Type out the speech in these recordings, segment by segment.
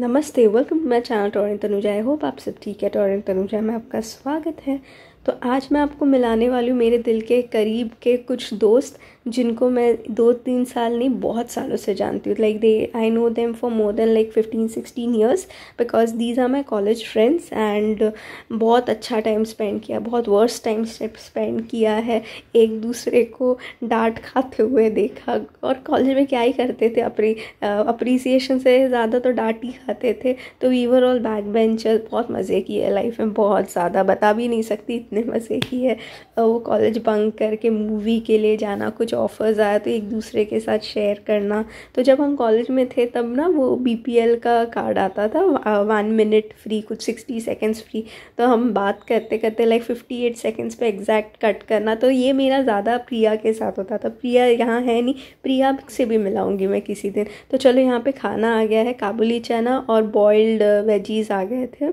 नमस्ते welcome to my channel टॉरेंट Tanuja I hope आप सब ठीक है टॉरेंट तनुजा में आपका स्वागत है तो आज मैं आपको मिलाने वाली हूँ मेरे दिल के करीब के कुछ दोस्त जिनको मैं दो तीन साल नहीं बहुत सालों से जानती हूँ like they I know them for more than like fifteen sixteen years because these are my college friends and बहुत अच्छा टाइम स्पेंड किया बहुत वर्स्ट टाइम स्पेंड किया है एक दूसरे को डांट खाते हुए देखा और कॉलेज में क्या ही करते थे अप्री अप्रिसिएशन से ज़्यादा तो डांट ही खाते थे तो we were all back bencher बहुत मज़े किए लाइफ में बहुत ज़्यादा बता भी नहीं सकती इतने मज़े किए वो कॉलेज बंक करके मूवी के लिए जाना कुछ ऑफ़र्स आया तो एक दूसरे के साथ शेयर करना तो जब हम कॉलेज में थे तब ना वो बी का कार्ड आता था वन मिनट फ्री कुछ सिक्सटी सेकेंड्स फ्री तो हम बात करते करते लाइक फिफ्टी एट सेकेंड्स पर एग्जैक्ट कट करना तो ये मेरा ज़्यादा प्रिया के साथ होता था प्रिया यहाँ है नहीं प्रिया से भी मिलाऊंगी मैं किसी दिन तो चलो यहाँ पे खाना आ गया है काबुली चना बनाना और बॉइल्ड वेजीज uh, आ गए थे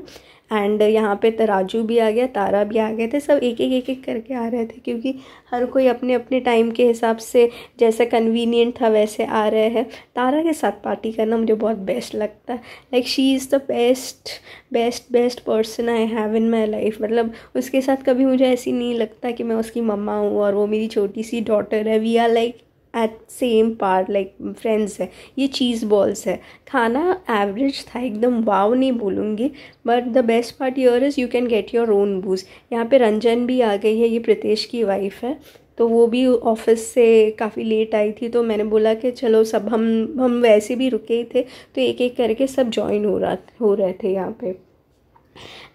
एंड यहाँ पे तराजू भी आ गया तारा भी आ गए थे सब एक एक एक एक करके आ रहे थे क्योंकि हर कोई अपने अपने टाइम के हिसाब से जैसा कन्वीनियंट था वैसे आ रहे हैं तारा के साथ पार्टी करना मुझे बहुत बेस्ट लगता है like she is the best best best person I have in my life मतलब उसके साथ कभी मुझे ऐसी नहीं लगता कि मैं उसकी मम्मा हूँ और वो मेरी छोटी सी डॉटर है we are like at same par like friends है ये चीज़ बॉल्स है खाना एवरेज था एकदम वाव नहीं बोलूँगी बट द बेस्ट पार्ट यर is you can get your own booze यहाँ पे रंजन भी आ गई है ये प्रितेश की वाइफ है तो वो भी ऑफिस से काफ़ी लेट आई थी तो मैंने बोला कि चलो सब हम हम वैसे भी रुके ही थे तो एक एक करके सब जॉइन हो रहा हो रहे थे यहाँ पे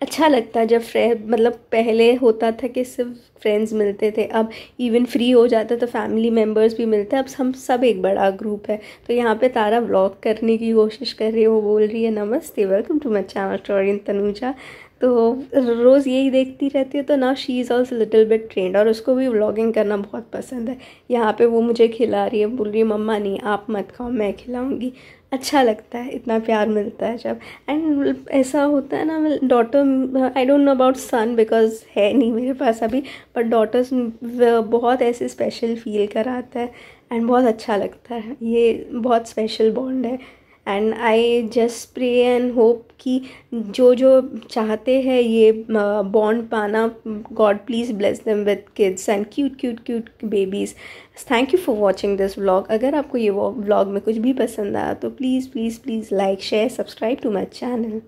अच्छा लगता है जब फ्रे मतलब पहले होता था कि सिर्फ फ्रेंड्स मिलते थे अब इवन फ्री हो जाता तो फैमिली मेम्बर्स भी मिलते हैं अब हम सब एक बड़ा ग्रुप है तो यहाँ पे तारा व्लॉग करने की कोशिश कर रही है वो बोल रही है नमस्ते welcome to my channel story Tanuja तो रोज़ यही देखती रहती है तो ना she is also little bit trend और उसको भी व्लॉगिंग करना बहुत पसंद है यहाँ पे वो मुझे खिला रही है बोल रही है मम्मा नहीं आप मत खाओ मैं खिलाऊंगी अच्छा लगता है इतना प्यार मिलता है जब एंड ऐसा होता है ना daughter I don't know about son because है नहीं मेरे पास अभी बट डॉटर्स बहुत ऐसे स्पेशल फील कराता है एंड बहुत अच्छा लगता है ये बहुत स्पेशल बॉन्ड है and I just pray and hope कि जो जो चाहते हैं ये बॉन्ड पाना God please bless them with kids and cute cute cute babies thank you for watching this vlog अगर आपको ये व्लॉग में कुछ भी पसंद आया तो please please please like share subscribe to my channel